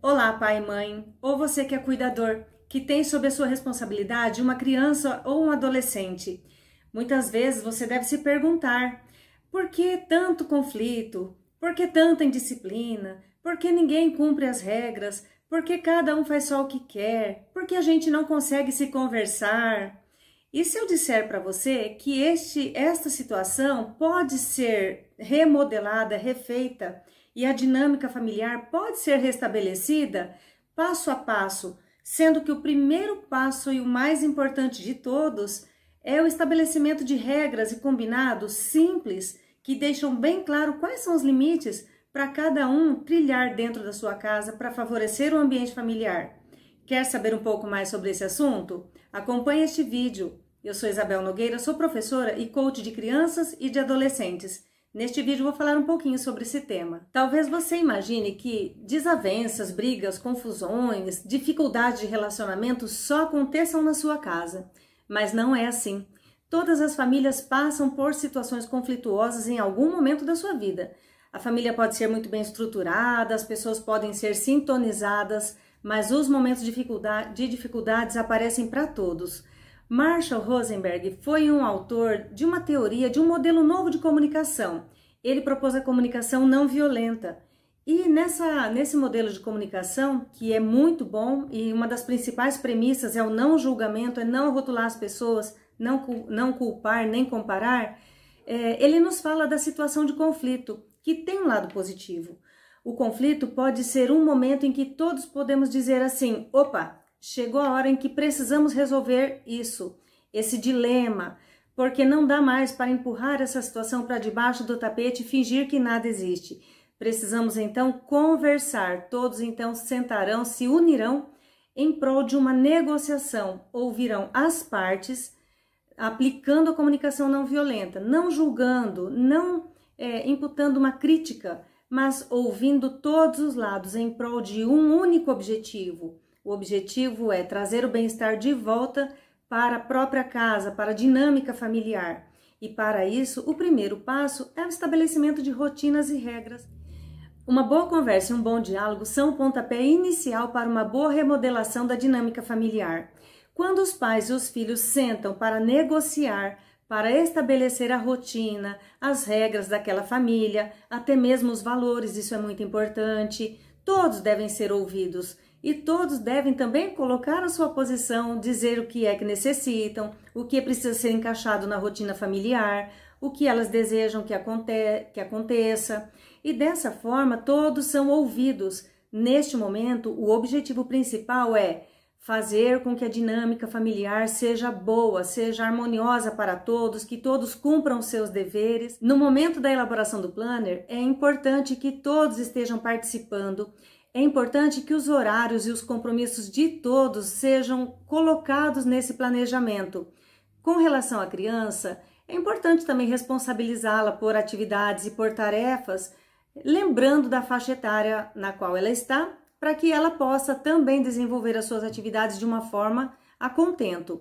Olá, pai e mãe, ou você que é cuidador, que tem sob a sua responsabilidade uma criança ou um adolescente. Muitas vezes você deve se perguntar: por que tanto conflito? Por que tanta indisciplina? Por que ninguém cumpre as regras? Por que cada um faz só o que quer? Por que a gente não consegue se conversar? E se eu disser para você que este, esta situação pode ser remodelada, refeita, e a dinâmica familiar pode ser restabelecida passo a passo, sendo que o primeiro passo e o mais importante de todos é o estabelecimento de regras e combinados simples que deixam bem claro quais são os limites para cada um trilhar dentro da sua casa para favorecer o ambiente familiar. Quer saber um pouco mais sobre esse assunto? Acompanhe este vídeo. Eu sou Isabel Nogueira, sou professora e coach de crianças e de adolescentes. Neste vídeo vou falar um pouquinho sobre esse tema. Talvez você imagine que desavenças, brigas, confusões, dificuldades de relacionamento só aconteçam na sua casa, mas não é assim. Todas as famílias passam por situações conflituosas em algum momento da sua vida. A família pode ser muito bem estruturada, as pessoas podem ser sintonizadas, mas os momentos de dificuldades aparecem para todos. Marshall Rosenberg foi um autor de uma teoria, de um modelo novo de comunicação. Ele propôs a comunicação não violenta. E nessa, nesse modelo de comunicação, que é muito bom, e uma das principais premissas é o não julgamento, é não rotular as pessoas, não, não culpar nem comparar, é, ele nos fala da situação de conflito, que tem um lado positivo. O conflito pode ser um momento em que todos podemos dizer assim: opa, chegou a hora em que precisamos resolver isso, esse dilema, porque não dá mais para empurrar essa situação para debaixo do tapete e fingir que nada existe. Precisamos então conversar, todos então sentarão, se unirão em prol de uma negociação, ouvirão as partes, aplicando a comunicação não violenta, não julgando, não é, imputando uma crítica, mas ouvindo todos os lados em prol de um único objetivo o objetivo é trazer o bem-estar de volta para a própria casa, para a dinâmica familiar. E para isso, o primeiro passo é o estabelecimento de rotinas e regras. Uma boa conversa e um bom diálogo são o pontapé inicial para uma boa remodelação da dinâmica familiar. Quando os pais e os filhos sentam para negociar, para estabelecer a rotina, as regras daquela família, até mesmo os valores, isso é muito importante, todos devem ser ouvidos e todos devem também colocar a sua posição, dizer o que é que necessitam, o que precisa ser encaixado na rotina familiar, o que elas desejam que, aconte que aconteça. E dessa forma, todos são ouvidos. Neste momento, o objetivo principal é fazer com que a dinâmica familiar seja boa, seja harmoniosa para todos, que todos cumpram seus deveres. No momento da elaboração do planner, é importante que todos estejam participando é importante que os horários e os compromissos de todos sejam colocados nesse planejamento. Com relação à criança, é importante também responsabilizá-la por atividades e por tarefas, lembrando da faixa etária na qual ela está, para que ela possa também desenvolver as suas atividades de uma forma a contento.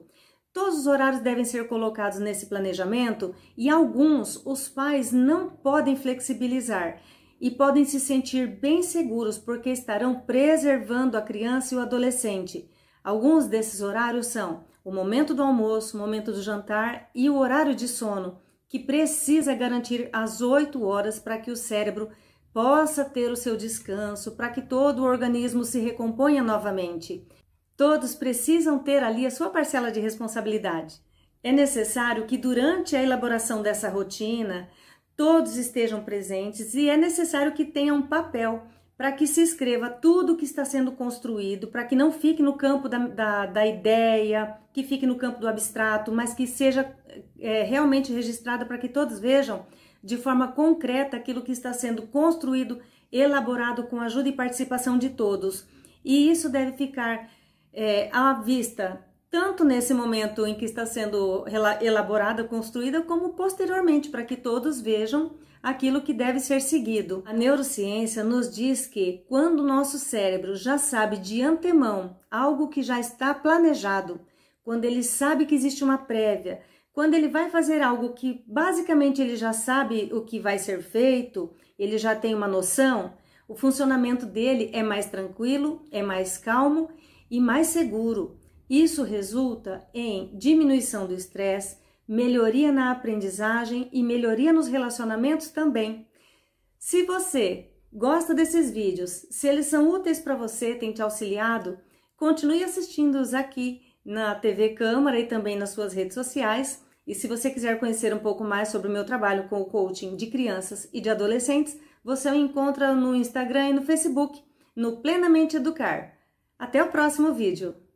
Todos os horários devem ser colocados nesse planejamento e alguns os pais não podem flexibilizar e podem se sentir bem seguros porque estarão preservando a criança e o adolescente. Alguns desses horários são o momento do almoço, o momento do jantar e o horário de sono, que precisa garantir as 8 horas para que o cérebro possa ter o seu descanso, para que todo o organismo se recomponha novamente. Todos precisam ter ali a sua parcela de responsabilidade. É necessário que durante a elaboração dessa rotina, todos estejam presentes e é necessário que tenha um papel para que se escreva tudo o que está sendo construído, para que não fique no campo da, da, da, ideia, que fique no campo do abstrato, mas que seja é, realmente registrada para que todos vejam de forma concreta aquilo que está sendo construído, elaborado com a ajuda e participação de todos. E isso deve ficar é, à vista tanto nesse momento em que está sendo elaborada, construída, como posteriormente, para que todos vejam aquilo que deve ser seguido. A neurociência nos diz que quando o nosso cérebro já sabe de antemão algo que já está planejado, quando ele sabe que existe uma prévia, quando ele vai fazer algo que basicamente ele já sabe o que vai ser feito, ele já tem uma noção, o funcionamento dele é mais tranquilo, é mais calmo e mais seguro. Isso resulta em diminuição do estresse, melhoria na aprendizagem e melhoria nos relacionamentos também. Se você gosta desses vídeos, se eles são úteis para você, tem te auxiliado, continue assistindo-os aqui na TV Câmara e também nas suas redes sociais. E se você quiser conhecer um pouco mais sobre o meu trabalho com o coaching de crianças e de adolescentes, você o encontra no Instagram e no Facebook, no Plenamente Educar. Até o próximo vídeo!